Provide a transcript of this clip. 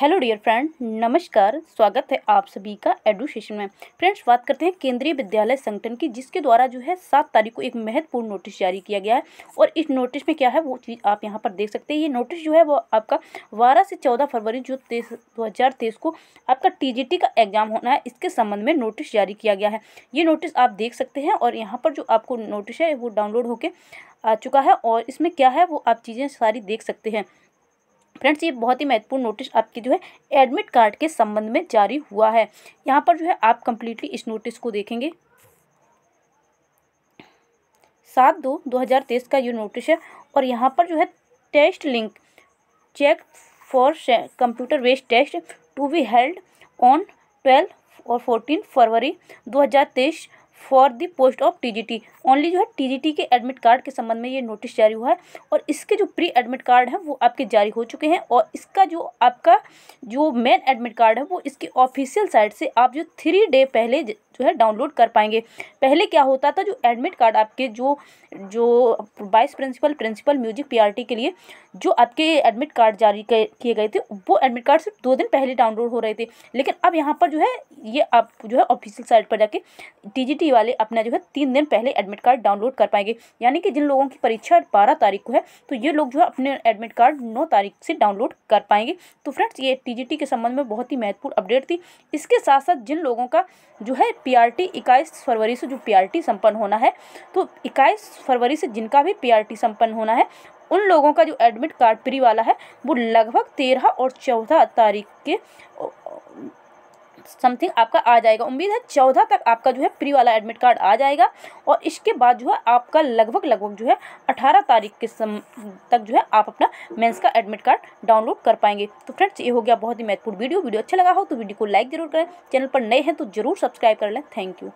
hello dear friend नमस्कार स्वागत है आप सभी का एडू में फ्रेंड्स बात करते हैं केंद्रीय विद्यालय संगठन की जिसके द्वारा जो है सात तारीख को एक महत्वपूर्ण नोटिस जारी किया गया है और इस नोटिस में क्या है वो चीज़ आप यहाँ पर देख सकते हैं ये नोटिस जो है वो आपका बारह से चौदह फरवरी जो तेईस दो को आपका टी का एग्जाम होना है इसके संबंध में नोटिस जारी किया गया है ये नोटिस आप देख सकते हैं और यहाँ पर जो आपको नोटिस है वो डाउनलोड होकर आ चुका है और इसमें क्या है वो आप चीज़ें सारी देख सकते हैं फ्रेंड्स ये बहुत ही महत्वपूर्ण नोटिस आपके जो है एडमिट कार्ड के संबंध में जारी हुआ है यहाँ पर जो है आप कंप्लीटली इस नोटिस को देखेंगे सात दो दो हज़ार तेईस का ये नोटिस है और यहाँ पर जो है test link check for computer based test to be held on twelve और फोर्टीन फरवरी दो हज़ार तेईस for the post of TGT only जो है टीजीटी के एडमिट कार्ड के संबंध में ये नोटिस जारी हुआ है और इसके जो प्री एडमिट कार्ड हैं वो आपके जारी हो चुके हैं और इसका जो आपका जो मेन एडमिट कार्ड है वो इसकी ऑफिशियल साइट से आप जो थ्री डे पहले जो है डाउनलोड कर पाएंगे पहले क्या होता था जो एडमिट कार्ड आपके जो जो vice principal principal music PRT के लिए जो आपके एडमिट कार्ड जारी किए गए थे वो एडमिट कार्ड सिर्फ दो दिन पहले डाउनलोड हो रहे थे लेकिन अब यहाँ पर जो है ये आप जो है ऑफिशियल साइट पर जाके टी वाले अपना जो है तीन दिन पहले एडमिट कार्ड डाउनलोड कर पाएंगे यानी कि जिन लोगों की परीक्षा बारह तारीख को है तो ये लोग जो है अपने एडमिट कार्ड नौ तारीख से डाउनलोड कर पाएंगे तो फ्रेंड्स ये टी के संबंध में बहुत ही महत्वपूर्ण अपडेट थी इसके साथ साथ जिन लोगों का जो है पीआरटी 21 फरवरी से जो पीआरटी संपन्न होना है तो 21 फरवरी से जिनका भी पीआरटी संपन्न होना है उन लोगों का जो एडमिट कार्ड फ्री वाला है वो लगभग तेरह और चौदह तारीख के समथिंग आपका आ जाएगा उम्मीद है चौदह तक आपका जो है प्री वाला एडमिट कार्ड आ जाएगा और इसके बाद जो है आपका लगभग लगभग जो है अठारह तारीख के सम तक जो है आप अपना मेंस का एडमिट कार्ड डाउनलोड कर पाएंगे तो फ्रेंड्स ये हो गया बहुत ही महत्वपूर्ण वीडियो वीडियो अच्छा लगा हो तो वीडियो को लाइक जरूर करें चैनल पर नए हैं तो जरूर सब्सक्राइब कर लें थैंक यू